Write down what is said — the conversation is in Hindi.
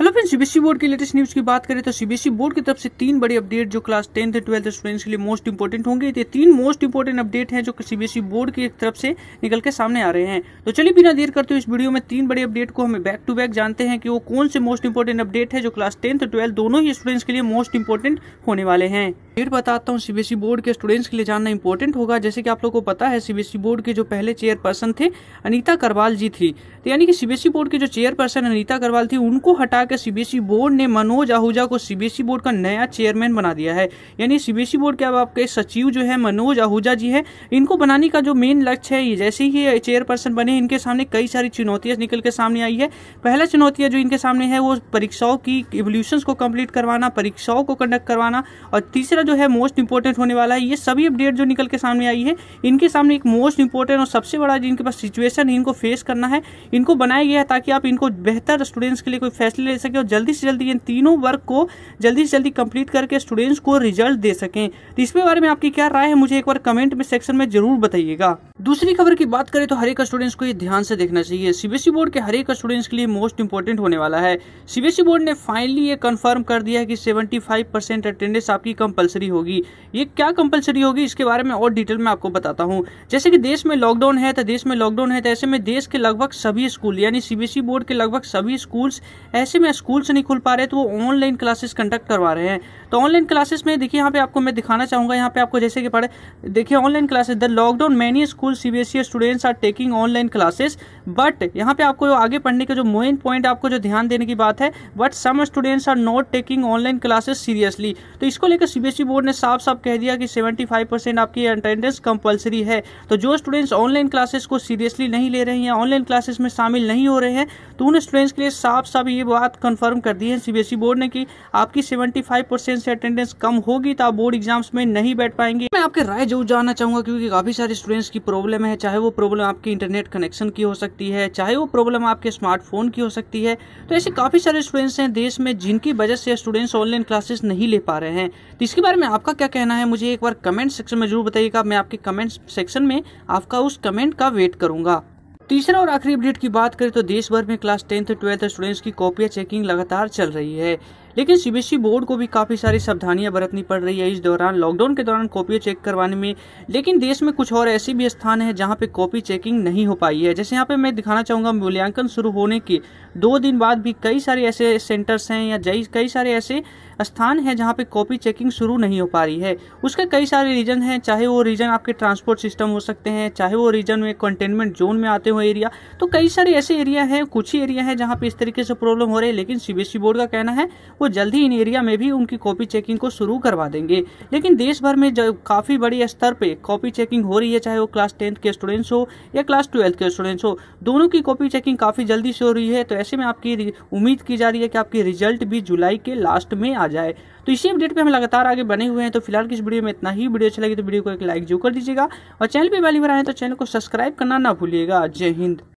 हेलो फ्रेंड्स सीबीएसई बोर्ड के लेटेस्ट न्यूज की बात करें तो सीबीएसई बोर्ड e की तरफ से तीन बड़ी अपडेट जो क्लास टेंथ ट्वेल्थ स्टूडेंट्स के लिए मोस्ट इंपॉर्टेंट होंगे ये तीन मोस्ट इंपॉर्टेंट अपडेट हैं जो सीबीएसई बोर्ड e की तरफ से निकल के सामने आ रहे हैं तो चलिए बिना देर करते हुए इस वीडियो में तीन बड़े अपडेट को हमें बैक टू बैक जानते हैं कि वो कौन से मोस्ट इंपॉर्टेंट अपडेट है जो क्लास टेंथ ट्वेल्थ दोनों ही स्टूडेंट्स के लिए मोस्ट इंपॉर्टेंट होने वाले हैं फिर बताता हूँ सीबीएसई बोर्ड e के स्टूडेंट्स के लिए जानना इम्पोर्टेंट होगा जैसे कि आप लोगों को पता है सीबीएसई बोर्ड e के जो पहले चेयरपर्सन थे अनीता करवाल जी थी तो यानी कि सीबीएसई बोर्ड e के जो चेयरपर्सन अनीता करवाल थी उनको हटाकर सीबीएसई बोर्ड ने मनोज आहूजा को सीबीएसई बोर्ड का नया चेयरमैन बना दिया है यानी सीबीएसई बोर्ड के अब आपके सचिव जो है मनोज आहूजा जी है इनको बनाने का जो मेन लक्ष्य है ये जैसे ही चेयरपर्सन बने इनके सामने कई सारी चुनौतियां निकल के सामने आई है पहला चुनौतियां जो इनके सामने है वो परीक्षाओं की एवोल्यूशन को कम्प्लीट करवाना परीक्षाओं को कंडक्ट करवाना और तीसरा तीसरा जो है मोस्ट इंपॉर्टेंट होने वाला है ये सभी अपडेट जो निकल के सामने आई है इनके सामने एक मोस्ट इंपॉर्टेंट और सबसे बड़ा जिनके पास सिचुएशन है इनको फेस करना है इनको बनाया गया है ताकि आप इनको बेहतर स्टूडेंट्स के लिए कोई फैसले ले सके और जल्दी से जल्दी इन तीनों वर्क को जल्दी से जल्दी कंप्लीट करके स्टूडेंट्स को रिजल्ट दे सकें तो इसके बारे में आपकी क्या राय है मुझे एक बार कमेंट में सेक्शन में जरूर बताइएगा दूसरी खबर की बात करें तो हर एक स्टूडेंट्स को ये ध्यान से देखना चाहिए सीबीएसई बोर्ड के हर एक स्टूडेंट्स के लिए मोस्ट इंपॉर्टेंट होने वाला है सीबीएसई बोर्ड ने फाइनली ये कंफर्म कर दिया है कि 75 परसेंट अटेंडेंस आपकी कंपल्सरी कंपलसरी होगी ये क्या कंपलसरी होगी इसके बारे में और डिटेल में आपको बताता हूँ जैसे कि देश में लॉकडाउन है तो देश में लॉकडाउन है तो ऐसे में देश के लगभग सभी स्कूल यानी सीबीएसई बोर्ड के लगभग सभी स्कूल्स ऐसे में स्कूल्स नहीं खुल पा रहे तो वो ऑनलाइन क्लासेस कंडक्ट करवा रहे हैं तो ऑनलाइन क्लासेस में देखिए यहाँ पे आपको मैं दिखाना चाहूँगा यहाँ पे आपको जैसे कि पढ़े देखिए online classes the lockdown many school CBSE students are taking online classes but यहाँ पे आपको आगे पढ़ने का जो मेन पॉइंट आपको जो ध्यान देने की बात है but some students are not taking online classes seriously तो इसको लेकर सीबीएसई यूपीएससी बोर्ड ने साफ साफ कह दिया कि 75 परसेंट आपकी अटेंडेंस कंपलसरी है तो जो स्टूडेंट्स ऑनलाइन क्लासेस को सीरियसली नहीं ले रहे हैं या ऑनलाइन क्लासेस में शामिल नहीं हो रहे हैं तो उन स्टूडेंट्स के लिए साफ साफ ये बात कन्फर्म कर दी है सीबीएसई बोर्ड e ने कि आपकी सेवेंटी से अटेंडेंस कम होगी तो आप बोर्ड एग्जाम्स में नहीं बैठ पाएंगे मैं आपके राय जरूर जानना चाहूंगा क्योंकि काफी सारे स्टूडेंट्स की प्रॉब्लम है चाहे वो प्रॉब्लम आपके इंटरनेट कनेक्शन की हो सकती है चाहे वो प्रॉब्लम आपके स्मार्टफोन की हो सकती है तो ऐसे काफी सारे स्टूडेंट्स हैं देश में जिनकी वजह से स्टूडेंट्स ऑनलाइन क्लासेस नहीं ले पा रहे हैं तो इसके बारे में आपका क्या कहना है मुझे एक बार कमेंट सेक्शन में जरूर बताइएगा मैं आपके कमेंट सेक्शन में आपका उस कमेंट का वेट करूंगा तीसरा और आखिरी अपडेट की बात करें तो देश भर में क्लास टेंथ ट्वेल्थ स्टूडेंट्स की कॉपियां चेकिंग लगातार चल रही है लेकिन सीबीएसई e बोर्ड को भी काफ़ी सारी सावधानियां बरतनी पड़ रही है इस दौरान लॉकडाउन के दौरान कॉपियां चेक करवाने में लेकिन देश में कुछ और ऐसे भी स्थान है जहां पे कॉपी चेकिंग नहीं हो पाई है जैसे यहां पे मैं दिखाना चाहूंगा मूल्यांकन शुरू होने के दो दिन बाद भी कई सारे ऐसे सेंटर्स हैं या कई सारे ऐसे स्थान है जहाँ पे कॉपी चेकिंग शुरू नहीं हो पा रही है उसके कई सारे रीजन है चाहे वो रीजन आपके ट्रांसपोर्ट सिस्टम हो सकते हैं चाहे वो रीजन में कंटेनमेंट जोन में आते हुए नो एरिया तो कई सारे ऐसे एरिया हैं कुछ ही एरिया हैं जहाँ पे इस तरीके से प्रॉब्लम हो रही है लेकिन सीबीएसई बोर्ड e का कहना है वो जल्द ही इन एरिया में भी उनकी कॉपी चेकिंग को शुरू करवा देंगे लेकिन देश भर में काफ़ी बड़ी स्तर पर कॉपी चेकिंग हो रही है चाहे वो क्लास टेंथ के स्टूडेंट्स हो या क्लास ट्वेल्थ के स्टूडेंट्स हो दोनों की कॉपी चेकिंग काफ़ी जल्दी से हो रही है तो ऐसे में आपकी उम्मीद की जा रही है कि आपकी रिजल्ट भी जुलाई के लास्ट में आ जाए तो इसी अपडेट पर हम लगातार आगे बने हुए हैं तो फिलहाल इस वीडियो में इतना ही वीडियो अच्छा लगे तो वीडियो को एक लाइक जो कर दीजिएगा और चैनल पर वाली बार आए तो चैनल को सब्सक्राइब करना ना भूलिएगा जय हिंद